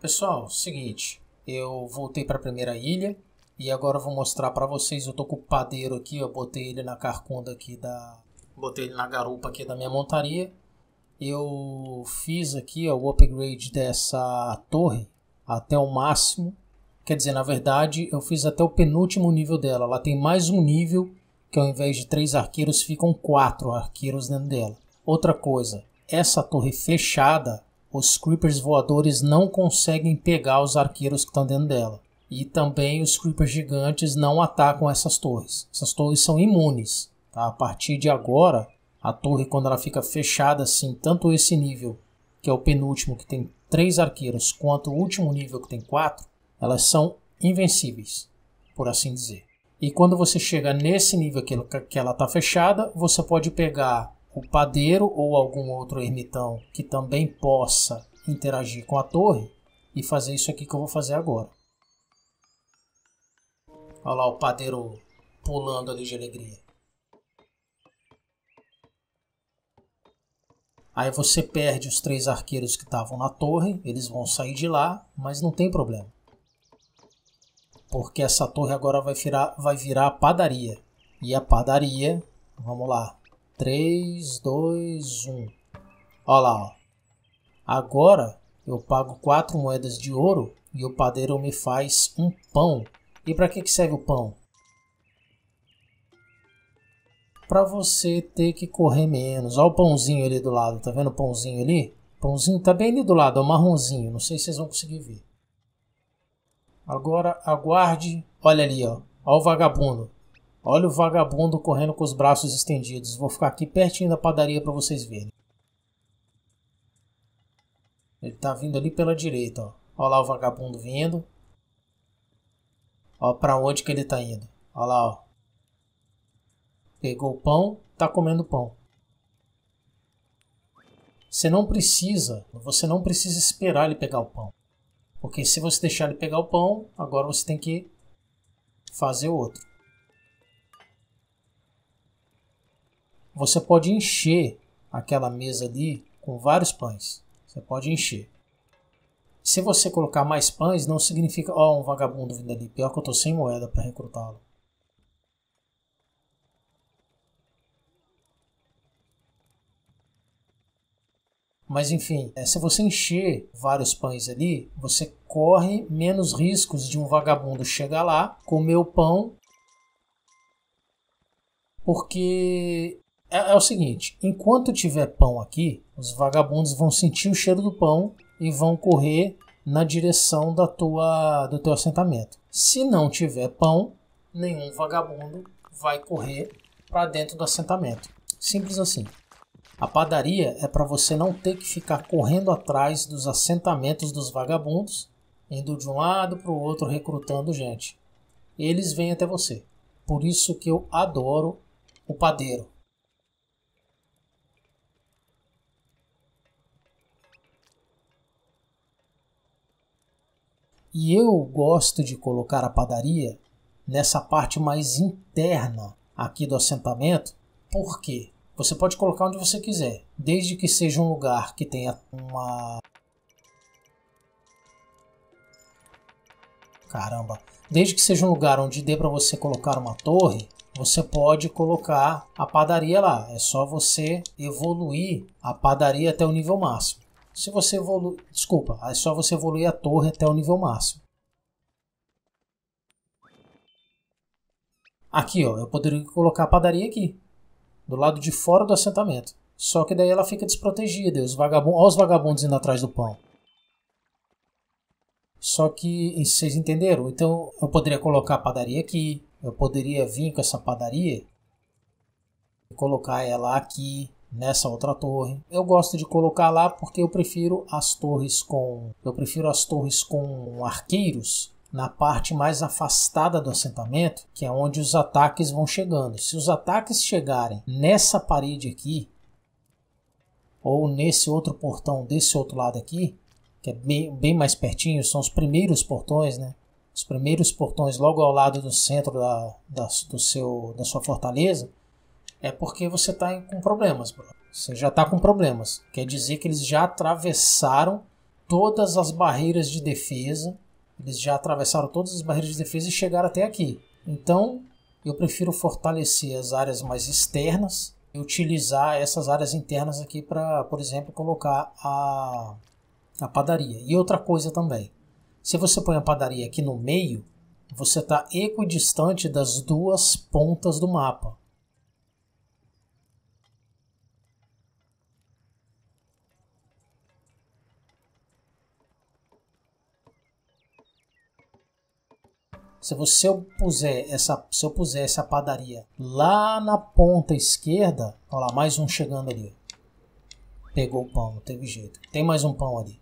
Pessoal, seguinte, eu voltei para a primeira ilha e agora eu vou mostrar para vocês, eu tô com o padeiro aqui, eu botei ele na carcunda aqui da... Botei ele na garupa aqui da minha montaria. Eu fiz aqui ó, o upgrade dessa torre até o máximo. Quer dizer, na verdade, eu fiz até o penúltimo nível dela. Ela tem mais um nível que ao invés de três arqueiros, ficam quatro arqueiros dentro dela. Outra coisa, essa torre fechada os creepers voadores não conseguem pegar os arqueiros que estão dentro dela. E também os creepers gigantes não atacam essas torres. Essas torres são imunes. Tá? A partir de agora, a torre, quando ela fica fechada assim, tanto esse nível, que é o penúltimo, que tem três arqueiros, quanto o último nível, que tem quatro, elas são invencíveis, por assim dizer. E quando você chega nesse nível que ela está fechada, você pode pegar o padeiro ou algum outro ermitão que também possa interagir com a torre e fazer isso aqui que eu vou fazer agora. Olha lá o padeiro pulando ali de alegria. Aí você perde os três arqueiros que estavam na torre, eles vão sair de lá, mas não tem problema. Porque essa torre agora vai virar, vai virar padaria. E a padaria, vamos lá, 3, 2, 1. Olha lá, ó. Agora eu pago quatro moedas de ouro e o padeiro me faz um pão. E para que, que serve o pão? Para você ter que correr menos. Olha o pãozinho ali do lado, tá vendo o pãozinho ali? pãozinho tá bem ali do lado, é o marronzinho, não sei se vocês vão conseguir ver. Agora aguarde, olha ali, ó. Olha o vagabundo. Olha o vagabundo correndo com os braços estendidos. Vou ficar aqui pertinho da padaria para vocês verem. Ele tá vindo ali pela direita, ó. Olha lá o vagabundo vindo. Olha para onde que ele tá indo. Olha lá, ó. Pegou o pão, tá comendo pão. Você não precisa, você não precisa esperar ele pegar o pão. Porque se você deixar ele pegar o pão, agora você tem que fazer o outro. você pode encher aquela mesa ali com vários pães. Você pode encher. Se você colocar mais pães, não significa, ó, oh, um vagabundo vindo ali, pior que eu tô sem moeda para recrutá-lo. Mas enfim, é, se você encher vários pães ali, você corre menos riscos de um vagabundo chegar lá, comer o pão, porque é, é o seguinte: enquanto tiver pão aqui, os vagabundos vão sentir o cheiro do pão e vão correr na direção da tua, do teu assentamento. Se não tiver pão, nenhum vagabundo vai correr para dentro do assentamento. Simples assim. A padaria é para você não ter que ficar correndo atrás dos assentamentos dos vagabundos, indo de um lado para o outro recrutando gente. Eles vêm até você. Por isso que eu adoro o padeiro. E eu gosto de colocar a padaria nessa parte mais interna aqui do assentamento, porque você pode colocar onde você quiser, desde que seja um lugar que tenha uma. Caramba! Desde que seja um lugar onde dê para você colocar uma torre, você pode colocar a padaria lá. É só você evoluir a padaria até o nível máximo se você evoluir. Desculpa, é só você evoluir a torre até o nível máximo. Aqui, ó, eu poderia colocar a padaria aqui, do lado de fora do assentamento. Só que daí ela fica desprotegida, os vagabundos, olha os vagabundos indo atrás do pão. Só que vocês entenderam? Então eu poderia colocar a padaria aqui, eu poderia vir com essa padaria e colocar ela aqui nessa outra torre. Eu gosto de colocar lá porque eu prefiro as torres com eu prefiro as torres com arqueiros na parte mais afastada do assentamento, que é onde os ataques vão chegando. Se os ataques chegarem nessa parede aqui ou nesse outro portão desse outro lado aqui, que é bem, bem mais pertinho, são os primeiros portões, né? Os primeiros portões logo ao lado do centro da, da, do seu, da sua fortaleza, é porque você está com problemas, bro. Você já está com problemas. Quer dizer que eles já atravessaram todas as barreiras de defesa. Eles já atravessaram todas as barreiras de defesa e chegaram até aqui. Então, eu prefiro fortalecer as áreas mais externas e utilizar essas áreas internas aqui para, por exemplo, colocar a, a padaria. E outra coisa também. Se você põe a padaria aqui no meio, você está equidistante das duas pontas do mapa. Se você puser essa, se eu puser essa padaria lá na ponta esquerda, olha lá, mais um chegando ali. Pegou o pão, não teve jeito. Tem mais um pão ali.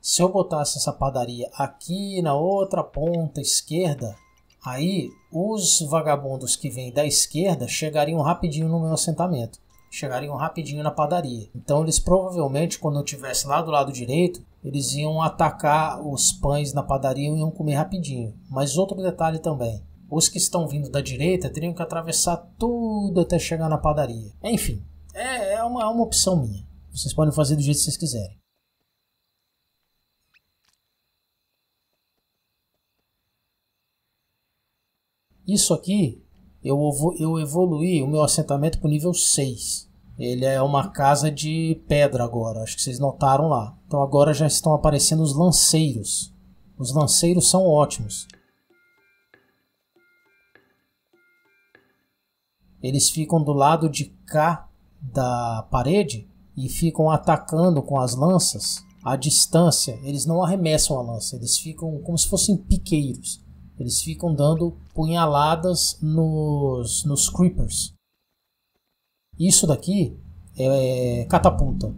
Se eu botasse essa padaria aqui na outra ponta esquerda, aí os vagabundos que vêm da esquerda chegariam rapidinho no meu assentamento chegariam rapidinho na padaria. Então eles provavelmente, quando eu estivesse lá do lado direito, eles iam atacar os pães na padaria e iam comer rapidinho. Mas outro detalhe também: os que estão vindo da direita teriam que atravessar tudo até chegar na padaria. Enfim, é, é, uma, é uma opção minha. Vocês podem fazer do jeito que vocês quiserem. Isso aqui, eu, eu evoluí o meu assentamento para o nível 6. Ele é uma casa de pedra agora, acho que vocês notaram lá. Então agora já estão aparecendo os lanceiros. Os lanceiros são ótimos. Eles ficam do lado de cá da parede e ficam atacando com as lanças à distância. Eles não arremessam a lança, eles ficam como se fossem piqueiros. Eles ficam dando punhaladas nos, nos creepers. Isso daqui é, é catapulta.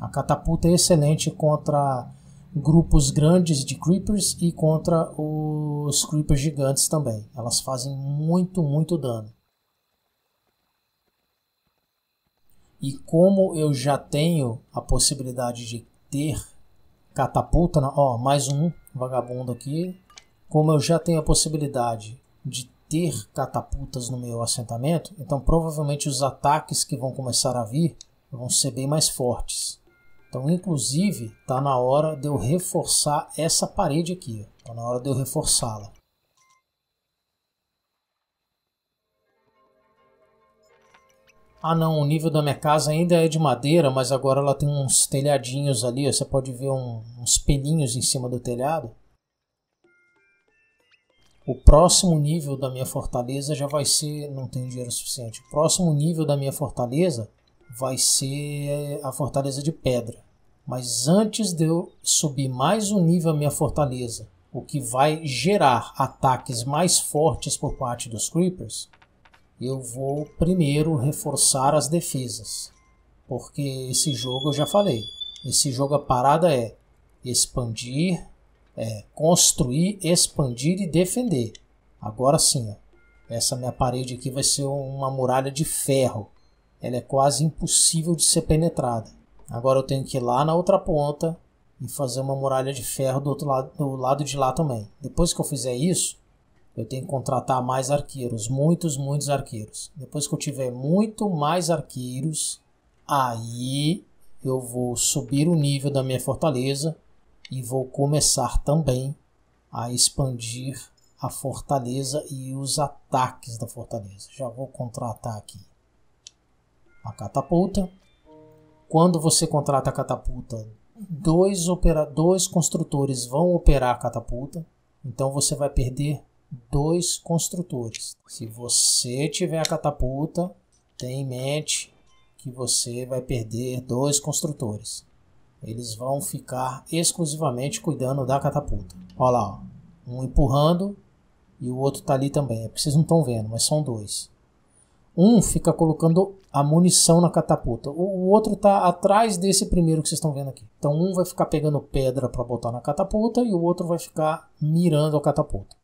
A catapulta é excelente contra grupos grandes de creepers e contra os creepers gigantes também. Elas fazem muito, muito dano. E como eu já tenho a possibilidade de ter catapulta, ó, mais um vagabundo aqui. Como eu já tenho a possibilidade de ter catapultas no meu assentamento, então provavelmente os ataques que vão começar a vir vão ser bem mais fortes. Então, inclusive, está na hora de eu reforçar essa parede aqui. Está na hora de eu reforçá-la. Ah não, o nível da minha casa ainda é de madeira, mas agora ela tem uns telhadinhos ali, você pode ver um, uns pelinhos em cima do telhado o próximo nível da minha fortaleza já vai ser. Não tenho dinheiro suficiente. O próximo nível da minha fortaleza vai ser a fortaleza de pedra. Mas antes de eu subir mais um nível a minha fortaleza, o que vai gerar ataques mais fortes por parte dos creepers, eu vou primeiro reforçar as defesas. Porque esse jogo eu já falei. Esse jogo a parada é expandir é, construir, expandir e defender. Agora sim, ó, essa minha parede aqui vai ser uma muralha de ferro. Ela é quase impossível de ser penetrada. Agora eu tenho que ir lá na outra ponta e fazer uma muralha de ferro do outro lado, do lado de lá também. Depois que eu fizer isso, eu tenho que contratar mais arqueiros, muitos, muitos arqueiros. Depois que eu tiver muito mais arqueiros, aí eu vou subir o nível da minha fortaleza e vou começar também a expandir a fortaleza e os ataques da fortaleza. Já vou contratar aqui a catapulta. Quando você contrata a catapulta, dois, opera dois construtores vão operar a catapulta, então você vai perder dois construtores. Se você tiver a catapulta, tenha em mente que você vai perder dois construtores. Eles vão ficar exclusivamente cuidando da catapulta. Olha lá, um empurrando e o outro está ali também. É porque vocês não estão vendo, mas são dois. Um fica colocando a munição na catapulta, o, outro está atrás desse primeiro que vocês estão vendo aqui. Então um vai ficar pegando pedra para botar na catapulta e o outro vai ficar mirando a catapulta.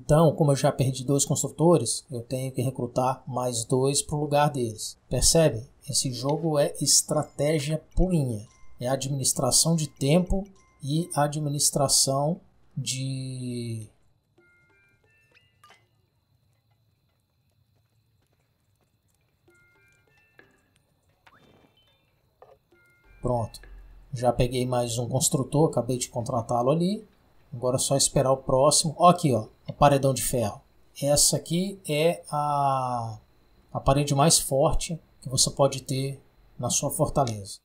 Então, como eu já perdi dois construtores, eu tenho que recrutar mais dois para o lugar deles. Percebe? Esse jogo é estratégia purinha é a administração de tempo e administração de Pronto. Já peguei mais um construtor, acabei de contratá-lo ali. Agora é só esperar o próximo. Ó aqui, ó, o paredão de ferro. Essa aqui é a, a parede mais forte que você pode ter na sua fortaleza.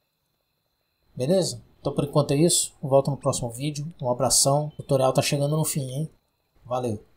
Beleza? Então por enquanto é isso. Volto no próximo vídeo. Um abração. O tutorial tá chegando no fim, hein? Valeu!